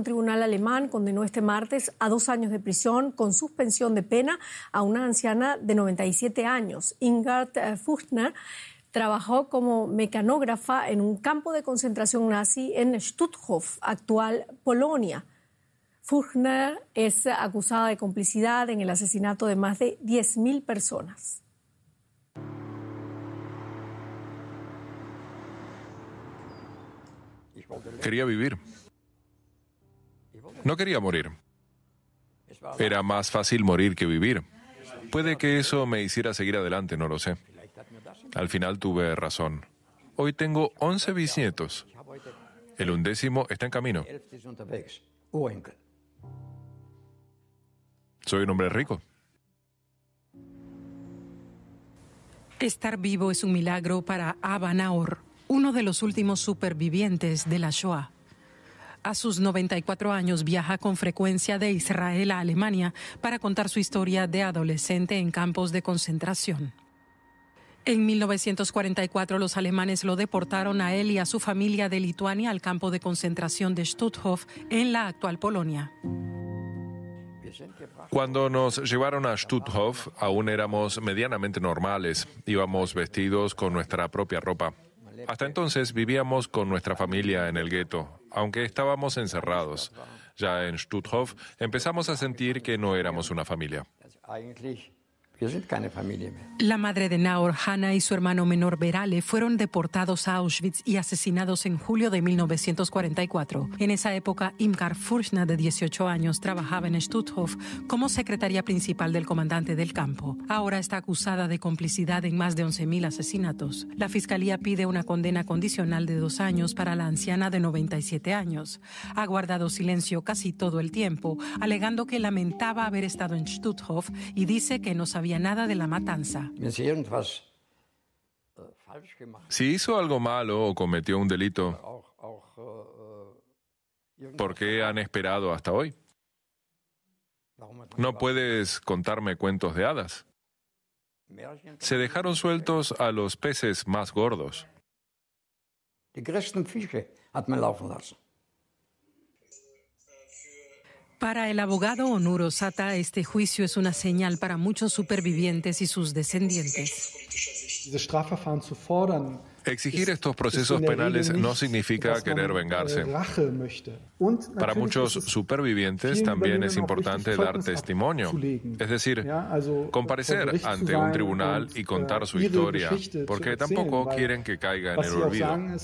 Un tribunal alemán condenó este martes a dos años de prisión con suspensión de pena a una anciana de 97 años, Ingard eh, Fuchner. Trabajó como mecanógrafa en un campo de concentración nazi en Stutthof, actual Polonia. Fuchner es acusada de complicidad en el asesinato de más de 10.000 personas. Quería vivir. No quería morir. Era más fácil morir que vivir. Puede que eso me hiciera seguir adelante, no lo sé. Al final tuve razón. Hoy tengo 11 bisnietos. El undécimo está en camino. Soy un hombre rico. Estar vivo es un milagro para Abba uno de los últimos supervivientes de la Shoah. A sus 94 años viaja con frecuencia de Israel a Alemania para contar su historia de adolescente en campos de concentración. En 1944 los alemanes lo deportaron a él y a su familia de Lituania al campo de concentración de Stutthof en la actual Polonia. Cuando nos llevaron a Stutthof, aún éramos medianamente normales. Íbamos vestidos con nuestra propia ropa. Hasta entonces vivíamos con nuestra familia en el gueto aunque estábamos encerrados. Ya en Stutthof empezamos a sentir que no éramos una familia. La madre de Naor, Hanna, y su hermano menor Berale fueron deportados a Auschwitz y asesinados en julio de 1944. En esa época, Imkar Furchna, de 18 años, trabajaba en Stutthof como secretaria principal del comandante del campo. Ahora está acusada de complicidad en más de 11.000 asesinatos. La fiscalía pide una condena condicional de dos años para la anciana de 97 años. Ha guardado silencio casi todo el tiempo, alegando que lamentaba haber estado en Stutthof y dice que no sabía nada de la matanza. Si hizo algo malo o cometió un delito, eh, ¿por qué han esperado hasta hoy? No pues, puedes contarme cuentos de hadas. Se dejaron sueltos a los peces más gordos. Para el abogado Onuro Sata, este juicio es una señal para muchos supervivientes y sus descendientes. Exigir estos procesos penales no significa querer vengarse. Äh, para muchos supervivientes también es importante dar testimonio, es decir, äh, comparecer ante un tribunal y contar äh, su historia, porque tampoco quieren que caiga en el olvido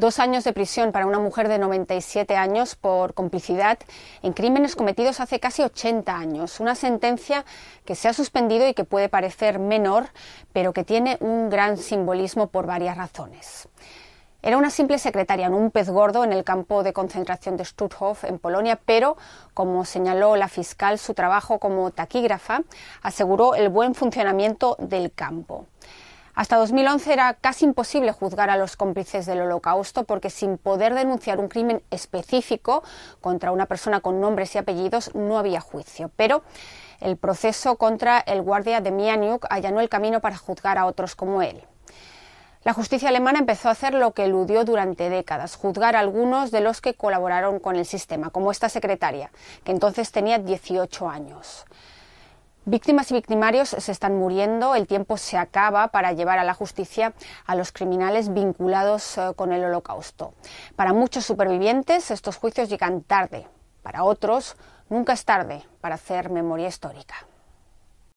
dos años de prisión para una mujer de 97 años por complicidad en crímenes cometidos hace casi 80 años. Una sentencia que se ha suspendido y que puede parecer menor, pero que tiene un gran simbolismo por varias razones. Era una simple secretaria en un pez gordo en el campo de concentración de Stutthof, en Polonia, pero, como señaló la fiscal, su trabajo como taquígrafa aseguró el buen funcionamiento del campo. Hasta 2011 era casi imposible juzgar a los cómplices del holocausto porque sin poder denunciar un crimen específico contra una persona con nombres y apellidos no había juicio. Pero el proceso contra el guardia de Mianuk allanó el camino para juzgar a otros como él. La justicia alemana empezó a hacer lo que eludió durante décadas, juzgar a algunos de los que colaboraron con el sistema, como esta secretaria, que entonces tenía 18 años. Víctimas y victimarios se están muriendo, el tiempo se acaba para llevar a la justicia a los criminales vinculados eh, con el holocausto. Para muchos supervivientes estos juicios llegan tarde, para otros nunca es tarde para hacer memoria histórica.